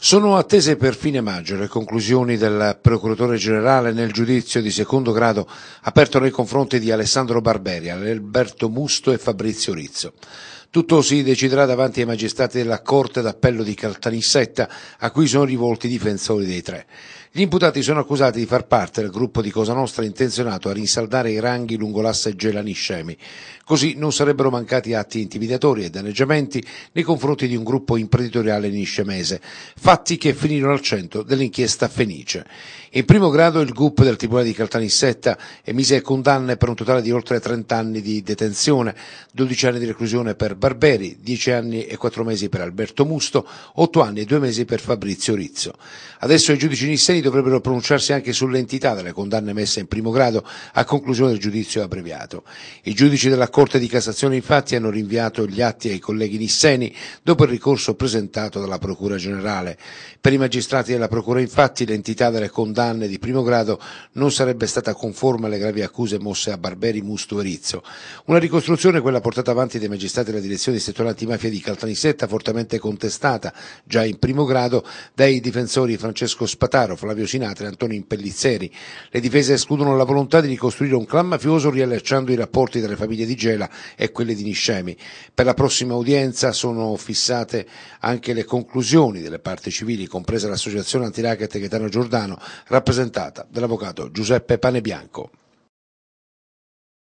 Sono attese per fine maggio le conclusioni del procuratore generale nel giudizio di secondo grado aperto nei confronti di Alessandro Barberia, Alberto Musto e Fabrizio Rizzo. Tutto si deciderà davanti ai magistrati della Corte d'Appello di Caltanissetta, a cui sono rivolti i difensori dei tre. Gli imputati sono accusati di far parte del gruppo di Cosa Nostra intenzionato a rinsaldare i ranghi lungo l'asse Gelaniscemi. Così non sarebbero mancati atti intimidatori e danneggiamenti nei confronti di un gruppo imprenditoriale niscemese, fatti che finirono al centro dell'inchiesta Fenice. In primo grado il GUP del Tribunale di Caltanissetta emise condanne per un totale di oltre 30 anni di detenzione, 12 anni di reclusione per Barberi, 10 anni e 4 mesi per Alberto Musto, 8 anni e 2 mesi per Fabrizio Rizzo. Adesso i giudici nisseni dovrebbero pronunciarsi anche sull'entità delle condanne messe in primo grado a conclusione del giudizio abbreviato. I giudici della Corte di Cassazione infatti hanno rinviato gli atti ai colleghi nisseni dopo il ricorso presentato dalla Procura Generale. Per i magistrati della Procura infatti l'entità delle condanne di primo grado non sarebbe stata conforme alle gravi accuse mosse a Barberi, Musto e Rizzo. Una ricostruzione quella portata avanti dai magistrati della direzione di settore antimafia di Caltanissetta, fortemente contestata già in primo grado dai difensori Francesco Spataro, Flavio Sinatra e Antonio Impellizzeri. Le difese escludono la volontà di ricostruire un clan mafioso riallacciando i rapporti tra le famiglie di Gela e quelle di Niscemi. Per la prossima udienza sono fissate anche le conclusioni delle parti civili, compresa l'associazione antiracket Gaetano Giordano, rappresentata dall'avvocato Giuseppe Panebianco.